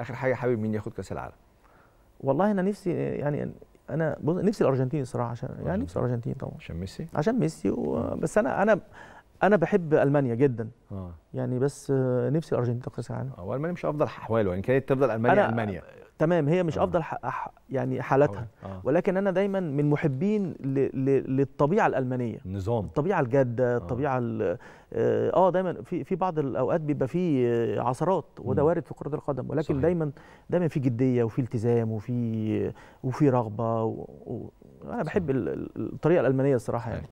اخر حاجه حابب مين ياخد كاس العالم والله انا نفسي يعني انا بص نفسي الارجنتين الصراحه عشان يعني نفسي الارجنتين طبعا عشان ميسي عشان ميسي و... بس انا انا انا بحب المانيا جدا آه. يعني بس آه، نفسي الارجنتين تاخد كاس العالم هو آه، المانيا مش افضل احواله يعني كانت تفضل المانيا أنا المانيا تمام هي مش آه. افضل حق يعني حالتها آه. ولكن انا دايما من محبين ل... ل... للطبيعه الالمانيه نظام الطبيعه الجاده آه. الطبيعه ال... آه،, اه دايما في في بعض الاوقات بيبقى في عثرات وده وارد في كره القدم ولكن صحيح. دايما دايما في جديه وفي التزام وفي وفي رغبه وانا انا بحب صحيح. الطريقه الالمانيه الصراحه يعني